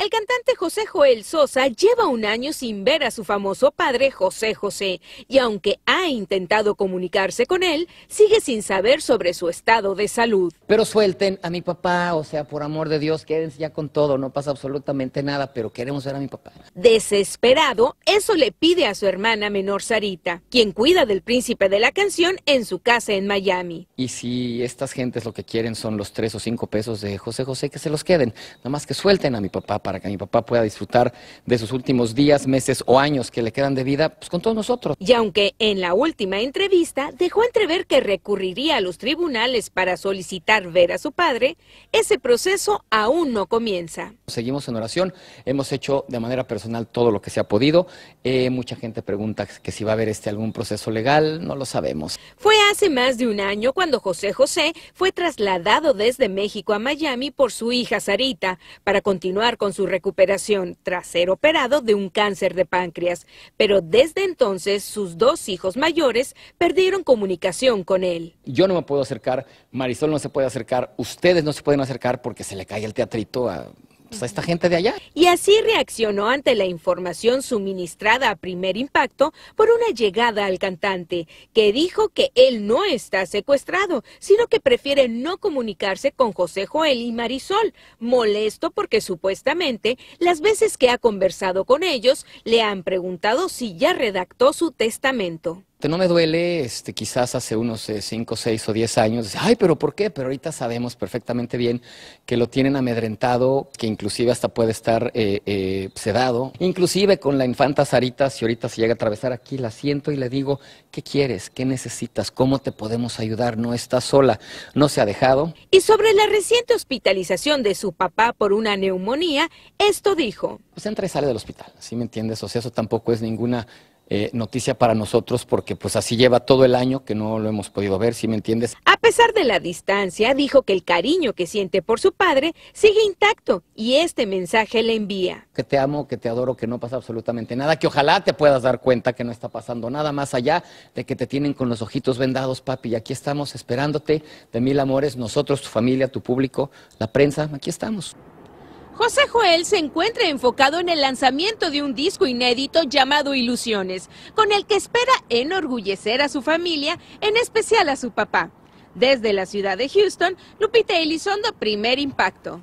El cantante José Joel Sosa lleva un año sin ver a su famoso padre José José y aunque ha intentado comunicarse con él, sigue sin saber sobre su estado de salud. Pero suelten a mi papá, o sea, por amor de Dios, quédense ya con todo, no pasa absolutamente nada, pero queremos ver a mi papá. Desesperado, eso le pide a su hermana menor Sarita, quien cuida del príncipe de la canción en su casa en Miami. Y si estas gentes lo que quieren son los tres o cinco pesos de José José, que se los queden, nada más que suelten a mi papá para que mi papá pueda disfrutar de sus últimos días, meses o años que le quedan de vida, pues con todos nosotros. Y aunque en la última entrevista dejó entrever que recurriría a los tribunales para solicitar ver a su padre, ese proceso aún no comienza. Seguimos en oración, hemos hecho de manera personal todo lo que se ha podido. Eh, mucha gente pregunta que si va a haber este algún proceso legal, no lo sabemos. Fue hace más de un año cuando José José fue trasladado desde México a Miami por su hija Sarita para continuar con su su recuperación tras ser operado de un cáncer de páncreas, pero desde entonces sus dos hijos mayores perdieron comunicación con él. Yo no me puedo acercar, Marisol no se puede acercar, ustedes no se pueden acercar porque se le cae el teatrito a pues, esta gente de allá. Y así reaccionó ante la información suministrada a primer impacto por una llegada al cantante, que dijo que él no está secuestrado, sino que prefiere no comunicarse con José Joel y Marisol, molesto porque supuestamente las veces que ha conversado con ellos le han preguntado si ya redactó su testamento no me duele, este, quizás hace unos 5, eh, 6 o 10 años, ay, pero ¿por qué? Pero ahorita sabemos perfectamente bien que lo tienen amedrentado, que inclusive hasta puede estar eh, eh, sedado. Inclusive con la infanta Sarita, si ahorita se llega a atravesar aquí, la siento y le digo, ¿qué quieres? ¿Qué necesitas? ¿Cómo te podemos ayudar? No está sola, no se ha dejado. Y sobre la reciente hospitalización de su papá por una neumonía, esto dijo. Pues entra y sale del hospital, ¿sí me entiendes? O sea, eso tampoco es ninguna eh, noticia para nosotros porque pues así lleva todo el año que no lo hemos podido ver, si me entiendes. A pesar de la distancia, dijo que el cariño que siente por su padre sigue intacto y este mensaje le envía. Que te amo, que te adoro, que no pasa absolutamente nada, que ojalá te puedas dar cuenta que no está pasando nada más allá de que te tienen con los ojitos vendados, papi, y aquí estamos esperándote de mil amores, nosotros, tu familia, tu público, la prensa, aquí estamos. José Joel se encuentra enfocado en el lanzamiento de un disco inédito llamado Ilusiones, con el que espera enorgullecer a su familia, en especial a su papá. Desde la ciudad de Houston, Lupita Elizondo, primer impacto.